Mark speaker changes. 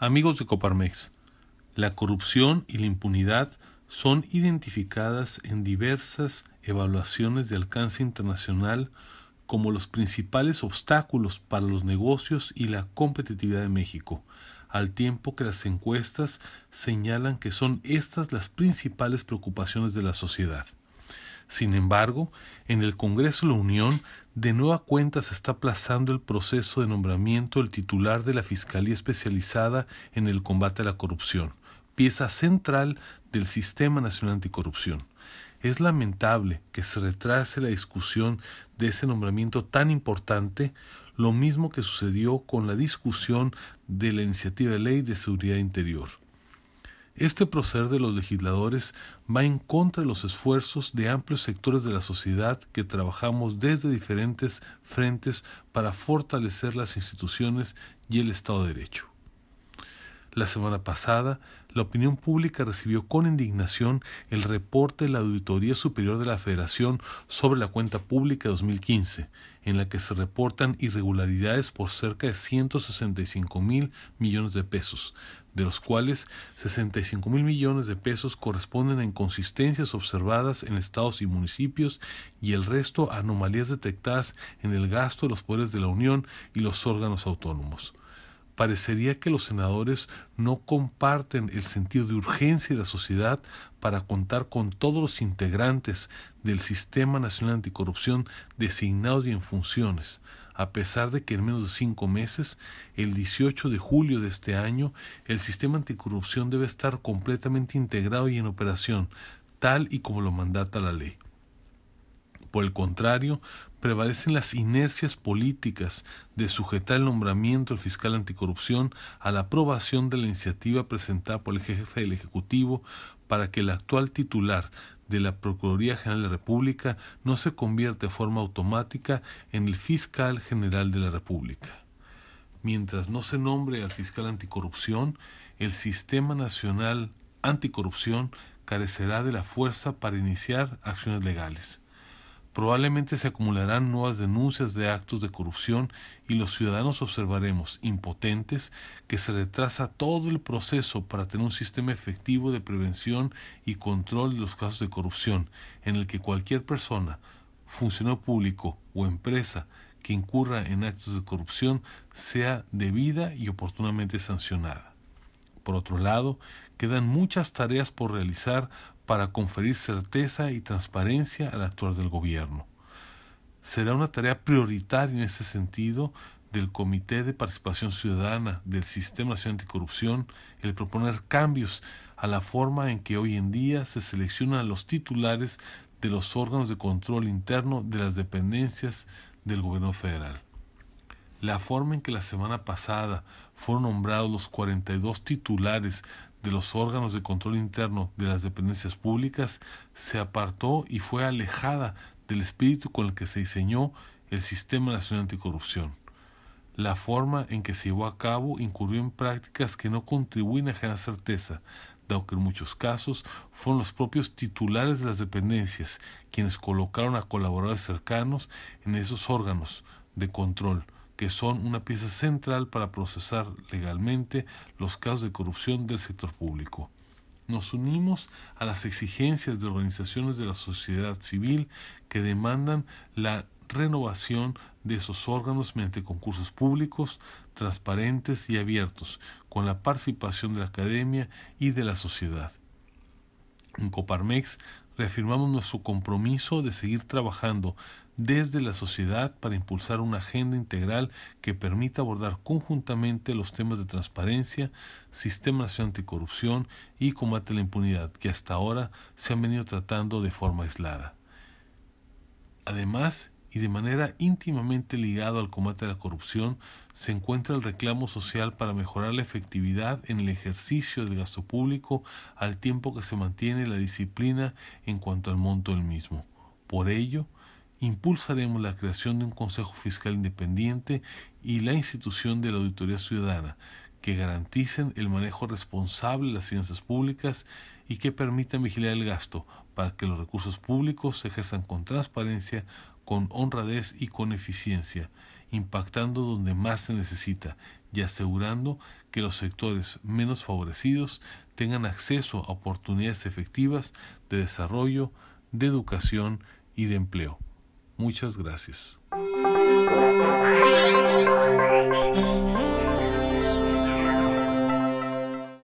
Speaker 1: Amigos de Coparmex, la corrupción y la impunidad son identificadas en diversas evaluaciones de alcance internacional como los principales obstáculos para los negocios y la competitividad de México, al tiempo que las encuestas señalan que son estas las principales preocupaciones de la sociedad. Sin embargo, en el Congreso de la Unión, de nueva cuenta se está aplazando el proceso de nombramiento del titular de la Fiscalía Especializada en el Combate a la Corrupción, pieza central del Sistema Nacional Anticorrupción. Es lamentable que se retrase la discusión de ese nombramiento tan importante, lo mismo que sucedió con la discusión de la iniciativa de ley de seguridad interior. Este proceder de los legisladores va en contra de los esfuerzos de amplios sectores de la sociedad que trabajamos desde diferentes frentes para fortalecer las instituciones y el Estado de Derecho. La semana pasada, la opinión pública recibió con indignación el reporte de la Auditoría Superior de la Federación sobre la cuenta pública 2015, en la que se reportan irregularidades por cerca de 165 mil millones de pesos, de los cuales 65 mil millones de pesos corresponden a inconsistencias observadas en estados y municipios y el resto a anomalías detectadas en el gasto de los poderes de la Unión y los órganos autónomos parecería que los senadores no comparten el sentido de urgencia de la sociedad para contar con todos los integrantes del Sistema Nacional Anticorrupción designados y en funciones, a pesar de que en menos de cinco meses, el 18 de julio de este año, el sistema anticorrupción debe estar completamente integrado y en operación, tal y como lo mandata la ley. Por el contrario, prevalecen las inercias políticas de sujetar el nombramiento del fiscal anticorrupción a la aprobación de la iniciativa presentada por el jefe del Ejecutivo para que el actual titular de la Procuraduría General de la República no se convierta de forma automática en el fiscal general de la República. Mientras no se nombre al fiscal anticorrupción, el Sistema Nacional Anticorrupción carecerá de la fuerza para iniciar acciones legales. Probablemente se acumularán nuevas denuncias de actos de corrupción y los ciudadanos observaremos, impotentes, que se retrasa todo el proceso para tener un sistema efectivo de prevención y control de los casos de corrupción, en el que cualquier persona, funcionario público o empresa que incurra en actos de corrupción sea debida y oportunamente sancionada. Por otro lado, quedan muchas tareas por realizar para conferir certeza y transparencia al actuar del gobierno. Será una tarea prioritaria en ese sentido del Comité de Participación Ciudadana del Sistema Nacional Anticorrupción el proponer cambios a la forma en que hoy en día se seleccionan los titulares de los órganos de control interno de las dependencias del gobierno federal. La forma en que la semana pasada fueron nombrados los 42 titulares de los órganos de control interno de las dependencias públicas, se apartó y fue alejada del espíritu con el que se diseñó el Sistema Nacional Anticorrupción. La forma en que se llevó a cabo incurrió en prácticas que no contribuyen a generar certeza, dado que en muchos casos fueron los propios titulares de las dependencias quienes colocaron a colaboradores cercanos en esos órganos de control, que son una pieza central para procesar legalmente los casos de corrupción del sector público. Nos unimos a las exigencias de organizaciones de la sociedad civil que demandan la renovación de esos órganos mediante concursos públicos, transparentes y abiertos, con la participación de la academia y de la sociedad. En Coparmex reafirmamos nuestro compromiso de seguir trabajando desde la sociedad para impulsar una agenda integral que permita abordar conjuntamente los temas de transparencia, sistemas nacional anticorrupción y combate a la impunidad, que hasta ahora se han venido tratando de forma aislada. Además, y de manera íntimamente ligado al combate a la corrupción se encuentra el reclamo social para mejorar la efectividad en el ejercicio del gasto público al tiempo que se mantiene la disciplina en cuanto al monto del mismo. Por ello, impulsaremos la creación de un Consejo Fiscal Independiente y la institución de la Auditoría Ciudadana, que garanticen el manejo responsable de las finanzas públicas y que permitan vigilar el gasto para que los recursos públicos se ejerzan con transparencia, con honradez y con eficiencia, impactando donde más se necesita y asegurando que los sectores menos favorecidos tengan acceso a oportunidades efectivas de desarrollo, de educación y de empleo. Muchas gracias.